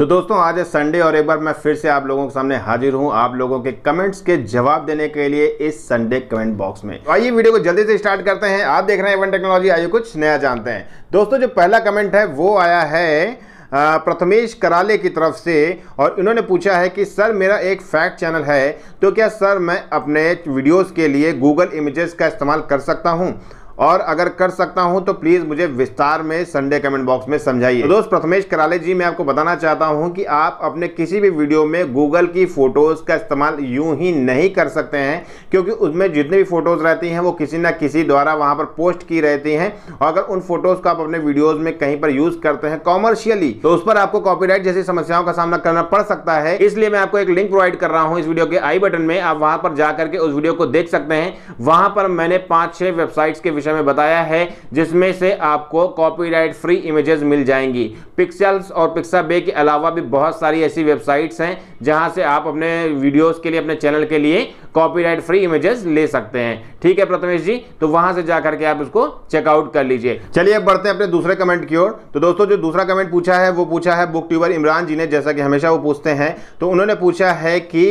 तो दोस्तों आज है संडे और एक बार मैं फिर से आप लोगों के सामने हाजिर हूं आप लोगों के कमेंट्स के जवाब देने के लिए इस संडे कमेंट बॉक्स में तो आइए वीडियो को जल्दी से स्टार्ट करते हैं आप देख रहे हैं एवन टेक्नोलॉजी आइए कुछ नया जानते हैं दोस्तों जो पहला कमेंट है वो आया है प्रथमेश कराले की तरफ से और इन्होंने पूछा है कि सर मेरा एक फैक्ट चैनल है तो क्या सर मैं अपने वीडियोस के लिए गूगल इमेजेस का इस्तेमाल कर सकता हूं और अगर कर सकता हूं तो प्लीज मुझे विस्तार में संडे कमेंट बॉक्स में समझाइए तो दोस्त प्रथमेश कराले जी मैं आपको बताना चाहता हूं कि आप अपने किसी भी वीडियो में गूगल की फोटोज का इस्तेमाल यूं ही नहीं कर सकते हैं क्योंकि उसमें जितनी भी फोटोज रहती हैं वो किसी ना किसी द्वारा वहां पर पोस्ट की रहती है और अगर उन फोटोज को आप अपने वीडियोज में कहीं पर यूज करते हैं कॉमर्शियली तो उस पर आपको कॉपीराइट जैसी समस्याओं का सामना करना पड़ सकता है इसलिए मैं आपको एक लिंक प्रोवाइड कर रहा हूँ इस वीडियो के आई बटन में आप वहां पर जाकर के उस वीडियो को देख सकते हैं वहां पर मैंने पांच छह वेबसाइट्स के विषय विषय में बताया है जिसमें से आपको कॉपीराइट फ्री इमेजेस मिल जाएंगी पिक्सल्स और पिक्सा बे के अलावा भी बहुत सारी ऐसी वेबसाइट्स हैं जहां से आप अपने वीडियोस के लिए अपने चैनल के लिए कॉपीराइट फ्री इमेजेस ले सकते हैं ठीक है प्रथमेश जी तो वहां से जाकर के आप उसको चेकआउट कर लीजिए चलिए अब बढ़ते हैं अपने दूसरे कमेंट की ओर तो दोस्तों जो दूसरा कमेंट पूछा है वो पूछा है बुक ट्यूबर इमरान जी ने जैसा कि हमेशा वो पूछते हैं तो उन्होंने पूछा है कि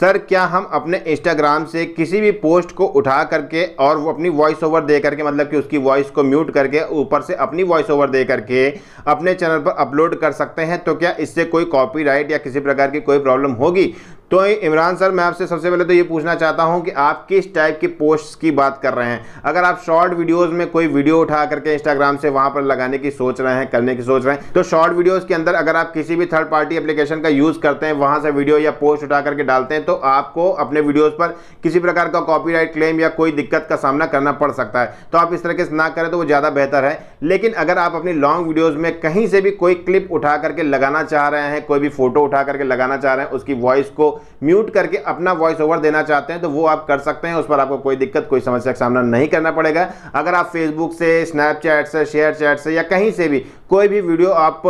सर क्या हम अपने इंस्टाग्राम से किसी भी पोस्ट को उठा करके और वो अपनी वॉइस ओवर दे करके मतलब कि उसकी वॉइस को म्यूट करके ऊपर से अपनी वॉइस ओवर दे करके अपने चैनल पर अपलोड कर सकते हैं तो क्या इससे कोई कॉपीराइट या किसी प्रकार की कोई प्रॉब्लम होगी तो इमरान सर मैं आपसे सबसे पहले तो ये पूछना चाहता हूँ कि आप किस टाइप की पोस्ट की बात कर रहे हैं अगर आप शॉर्ट वीडियोज़ में कोई वीडियो उठा करके इंस्टाग्राम से वहाँ पर लगाने की सोच रहे हैं करने की सोच रहे हैं तो शॉर्ट वीडियोज़ के अंदर अगर आप किसी भी थर्ड पार्टी एप्लीकेशन का यूज़ करते हैं वहाँ से वीडियो या पोस्ट उठा करके डालते हैं तो आपको अपने वीडियोज़ पर किसी प्रकार का कॉपी क्लेम या कोई दिक्कत का सामना करना पड़ सकता है तो आप इस तरीके से ना करें तो वो ज़्यादा बेहतर है लेकिन अगर आप अपनी लॉन्ग वीडियोज़ में कहीं से भी कोई क्लिप उठा करके लगाना चाह रहे हैं कोई भी फोटो उठा करके लगाना चाह रहे हैं उसकी वॉइस को म्यूट करके अपना वॉइस ओवर देना चाहते हैं तो वो आप कर सकते हैं उस पर आपको कोई दिक्कत कोई समस्या का सामना नहीं करना पड़ेगा अगर आप फेसबुक से स्नैपचैट से शेयर चैट से या कहीं से भी कोई भी वीडियो आप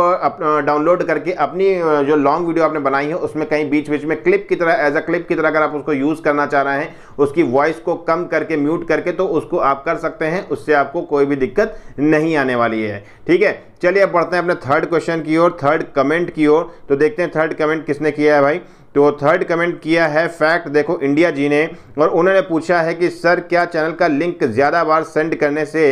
डाउनलोड करके अपनी जो लॉन्ग वीडियो आपने बनाई है उसमें कहीं बीच बीच में क्लिप की तरह एज अ क्लिप की तरह अगर आप उसको यूज़ करना चाह रहे हैं उसकी वॉइस को कम करके म्यूट करके तो उसको आप कर सकते हैं उससे आपको कोई भी दिक्कत नहीं आने वाली है ठीक है चलिए अब बढ़ते हैं अपने थर्ड क्वेश्चन की ओर थर्ड कमेंट की ओर तो देखते हैं थर्ड कमेंट किसने किया है भाई तो थर्ड कमेंट किया है फैक्ट देखो इंडिया जी ने और उन्होंने पूछा है कि सर क्या चैनल का लिंक ज़्यादा बार सेंड करने से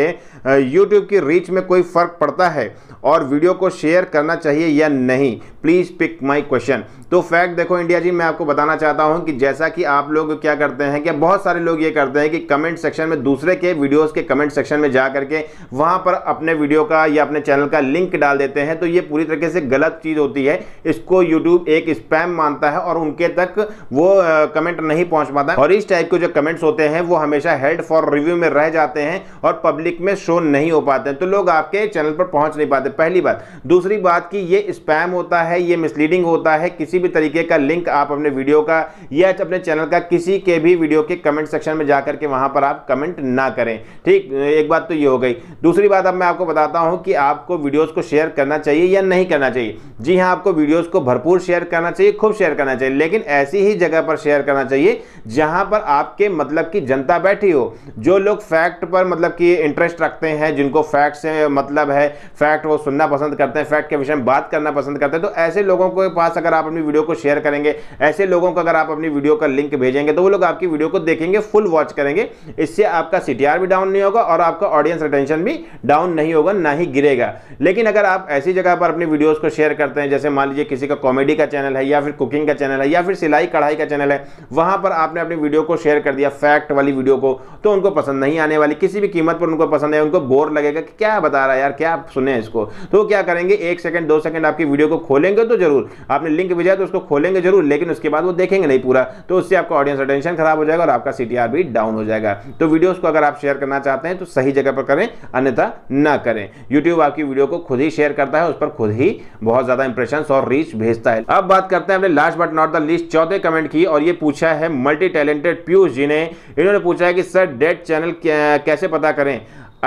यूट्यूब की रीच में कोई फ़र्क पड़ता है और वीडियो को शेयर करना चाहिए या नहीं प्लीज़ पिक माई क्वेश्चन तो फैक्ट देखो इंडिया जी मैं आपको बताना चाहता हूँ कि जैसा कि आप लोग क्या करते हैं कि बहुत सारे लोग ये करते हैं कि कमेंट सेक्शन में दूसरे के वीडियोस के कमेंट सेक्शन में जा करके वहाँ पर अपने वीडियो का या अपने चैनल का लिंक डाल देते हैं तो ये पूरी तरीके से गलत चीज़ होती है इसको यूट्यूब एक स्पैम मानता है और और उनके तक वो कमेंट नहीं पहुंच पाता और इस टाइप के जो कमेंट्स होते हैं वो हमेशा हेड फॉर रिव्यू में रह जाते हैं और पब्लिक में शो नहीं हो पाते तो लोग आपके चैनल पर पहुंच नहीं पाते पहली बात दूसरी बात कि ये स्पैम होता है ये मिसलीडिंग होता है किसी भी तरीके का लिंक आप अपने वीडियो का या अपने चैनल का किसी के भी वीडियो के कमेंट सेक्शन में जाकर के वहां पर आप कमेंट ना करें ठीक एक बात तो ये हो गई दूसरी बात अब मैं आपको बताता हूं कि आपको वीडियोस को शेयर करना चाहिए या नहीं करना चाहिए जी हाँ आपको वीडियोस को भरपूर शेयर करना चाहिए खूब शेयर करना चाहिए चाहिए लेकिन ऐसी ही जगह पर शेयर करना चाहिए जहां पर आपके मतलब की जनता बैठी हो जो लोग फैक्ट पर मतलब कि इंटरेस्ट रखते हैं जिनको फैक्ट से मतलब है फैक्ट वो सुनना पसंद करते हैं फैक्ट के विषय में बात करना पसंद करते हैं तो ऐसे लोगों के पास अगर आप अपनी वीडियो को शेयर करेंगे ऐसे लोगों को अगर आप अपनी वीडियो का लिंक भेजेंगे तो वो लोग आपकी वीडियो को देखेंगे फुल वॉच करेंगे इससे आपका सी भी डाउन नहीं होगा और आपका ऑडियंस रिटेंशन भी डाउन नहीं होगा ना ही गिरेगा लेकिन अगर आप ऐसी जगह पर अपनी वीडियोज़ को शेयर करते हैं जैसे मान लीजिए किसी का कॉमेडी का चैनल है या फिर कुकिंग का चैनल चैनल है या फिर सिलाई कढ़ाई का चैनल है वहां पर आपने अपनी वीडियो को शेयर कर दिया फैक्ट वाली वीडियो को तो उनको पसंद नहीं आने वाली किसी भी कीमत पर उनको पसंद है उनको बोर लगेगा कि क्या बता रहा है यार क्या सुने इसको तो क्या करेंगे एक सेकंड दो सेकंड आपकी वीडियो को खोलेंगे तो जरूर आपने लिंक भेजा तो उसको खोलेंगे जरूर लेकिन उसके बाद वो देखेंगे नहीं पूरा तो उससे आपका ऑडियंस अटेंशन खराब हो जाएगा और आपका सी भी डाउन हो जाएगा तो वीडियोस को अगर आप शेयर करना चाहते हैं तो सही जगह पर करें अन्यथा ना करें यूट्यूब आपकी वीडियो को खुद ही शेयर करता है उस पर खुद ही बहुत ज्यादा इंप्रेशन और रीच भेजता है अब बात करते हैं अपने last but not the least चौथे कमेंट की और ये पूछा है मल्टी टैलेंटेड पीयूष जी ने इन्होंने पूछा है कि सर डेड चैनल कैसे पता करें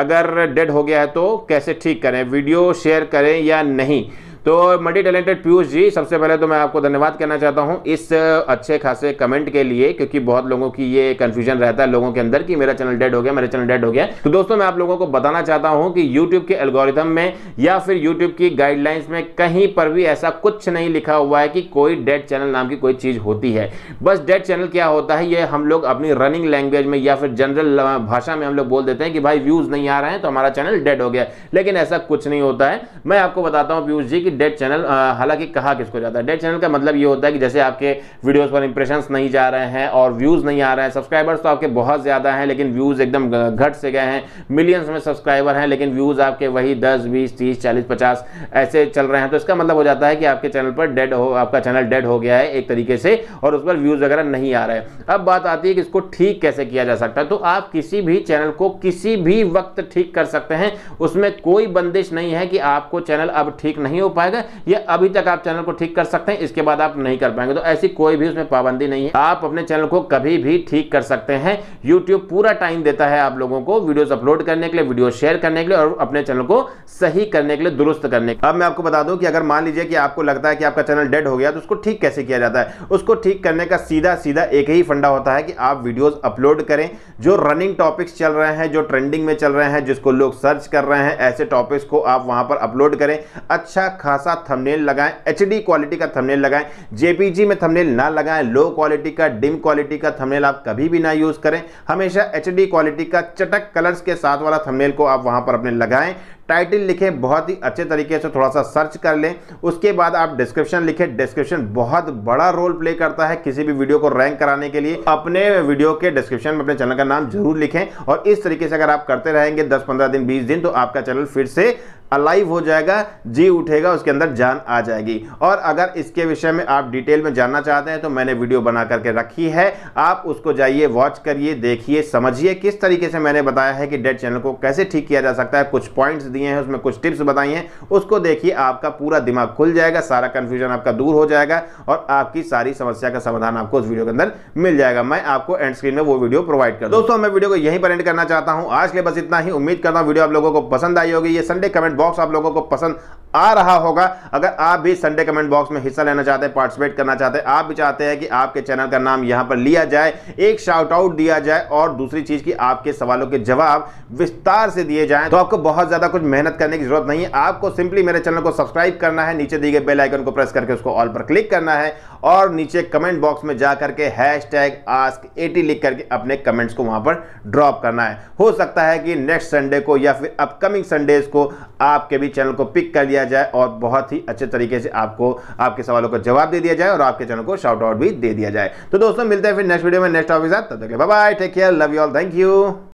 अगर डेड हो गया है तो कैसे ठीक करें वीडियो शेयर करें या नहीं तो मल्टी टैलेंटेड पीयूष जी सबसे पहले तो मैं आपको धन्यवाद कहना चाहता हूँ इस अच्छे खासे कमेंट के लिए क्योंकि बहुत लोगों की ये कन्फ्यूजन रहता है लोगों के अंदर कि मेरा चैनल डेड हो गया मेरा चैनल डेड हो गया तो दोस्तों मैं आप लोगों को बताना चाहता हूँ कि यूट्यूब के एल्गोरिथम में या फिर यूट्यूब की गाइडलाइंस में कहीं पर भी ऐसा कुछ नहीं लिखा हुआ है कि कोई डेड चैनल नाम की कोई चीज़ होती है बस डेड चैनल क्या होता है ये हम लोग अपनी रनिंग लैंग्वेज में या फिर जनरल भाषा में हम लोग बोल देते हैं कि भाई व्यूज़ नहीं आ रहे हैं तो हमारा चैनल डेड हो गया लेकिन ऐसा कुछ नहीं होता है मैं आपको बताता हूँ पीयूष जी की डेड चैनल हालांकि कहा किसको जाता है डेड चैनल का मतलब ये होता है कि जैसे आपके वीडियोस पर इंप्रेशन नहीं जा रहे हैं और व्यूज़ नहीं आ रहे हैं सब्सक्राइबर्स तो आपके बहुत ज़्यादा हैं लेकिन व्यूज़ एकदम घट से गए हैं मिलियंस में सब्सक्राइबर हैं लेकिन व्यूज़ आपके वही दस बीस तीस चालीस पचास ऐसे चल रहे हैं तो इसका मतलब हो जाता है कि आपके चैनल पर डेड हो आपका चैनल डेड हो गया है एक तरीके से और उस पर व्यूज़ वगैरह नहीं आ रहे अब बात आती है कि इसको ठीक कैसे किया जा सकता है तो आप किसी भी चैनल को किसी भी वक्त ठीक कर सकते हैं उसमें कोई बंदिश नहीं है कि आपको चैनल अब ठीक नहीं हो पाए पाएंगे ये अभी तक आप चैनल को ठीक कर सकते हैं इसके बाद आप नहीं कर पाएंगे तो ऐसी कोई भी उसमें पाबंदी नहीं है आप अपने चैनल को कभी भी ठीक कर सकते हैं यूट्यूब पूरा टाइम देता है आप लोगों को वीडियोज अपलोड करने के लिए वीडियो शेयर करने के लिए और अपने चैनल को सही करने के लिए दुरुस्त करने के लिए अब मैं आपको बता दूं कि अगर मान लीजिए कि आपको लगता है कि आपका चैनल डेड हो गया तो उसको ठीक कैसे किया जाता है उसको ठीक करने का सीधा सीधा एक ही फंडा होता है कि आप वीडियोज अपलोड करें जो रनिंग टॉपिक्स चल रहे हैं जो ट्रेंडिंग में चल रहे हैं जिसको लोग सर्च कर रहे हैं ऐसे टॉपिक्स को आप वहां पर अपलोड करें अच्छा खा खासा थंबनेल लगाएं एचडी क्वालिटी का थंबनेल लगाएं जेपीजी में थंबनेल ना लगाएं लो क्वालिटी का डिम क्वालिटी का थंबनेल आप कभी भी ना यूज़ करें हमेशा एचडी क्वालिटी का चटक कलर्स के साथ वाला थंबनेल को आप वहां पर अपने लगाएं टाइटल लिखें बहुत ही अच्छे तरीके से थोड़ा सा सर्च कर लें उसके बाद आप डिस्क्रिप्शन लिखें डिस्क्रिप्शन बहुत बड़ा रोल प्ले करता है किसी भी वीडियो को रैंक कराने के लिए अपने वीडियो के डिस्क्रिप्शन में अपने चैनल का नाम जरूर लिखें और इस तरीके से अगर आप करते रहेंगे दस पंद्रह दिन बीस दिन तो आपका चैनल फिर से अलाइव हो जाएगा जी उठेगा उसके अंदर जान आ जाएगी और अगर इसके विषय में आप डिटेल में जानना चाहते हैं तो मैंने वीडियो बना करके रखी है आप उसको जाइए वॉच करिए देखिए समझिए किस तरीके से मैंने बताया है कि डेड चैनल को कैसे ठीक किया जा सकता है कुछ पॉइंट्स दिए हैं उसमें कुछ टिप्स बताई हैं उसको देखिए आपका पूरा दिमाग खुल जाएगा सारा कन्फ्यूजन आपका दूर हो जाएगा और आपकी सारी समस्या का समाधान आपको उस वीडियो के अंदर मिल जाएगा मैं आपको एंड स्क्रीन में वो वीडियो प्रोवाइड कर दोस्तों मैं वीडियो को यहीं पर एंड करना चाहता हूँ आज के बस इतना ही उम्मीद करता हूँ वीडियो आप लोगों को पसंद आई होगी ये संडे कमेंट बॉक्स आप लोगों को पसंद आ रहा होगा अगर आप भी संडे कमेंट बॉक्स में हिस्सा लेना चाहते हैं पार्टिसिपेट करना चाहते हैं आप भी चाहते हैं कि आपके चैनल का नाम यहां पर लिया जाए एक शाउट आउट दिया जाए और दूसरी चीज़ की आपके सवालों के जवाब विस्तार से दिए जाएं तो आपको बहुत ज़्यादा कुछ कुछ मेहनत करने की जरूरत नहीं है आपको सिंपली मेरे चैनल को सब्सक्राइब करना है नीचे दिए गए बेल आइकन को प्रेस करके उसको ऑल पर क्लिक करना है और नीचे कमेंट बॉक्स में जा करके हैश टैग आस्क एटी लिख करके अपने कमेंट्स को वहां पर ड्रॉप करना है हो सकता है कि नेक्स्ट संडे को या फिर अपकमिंग संडेज को आपके भी चैनल को पिक कर लिया जाए और बहुत ही अच्छे तरीके से आपको आपके सवालों का जवाब दे दिया जाए और आपके चैनल को शॉर्ट आउट भी दे दिया जाए तो दोस्तों मिलते हैं फिर नेक्स्ट वीडियो में नेक्स्ट टॉपिक साथ तब तक bye take care love you all thank you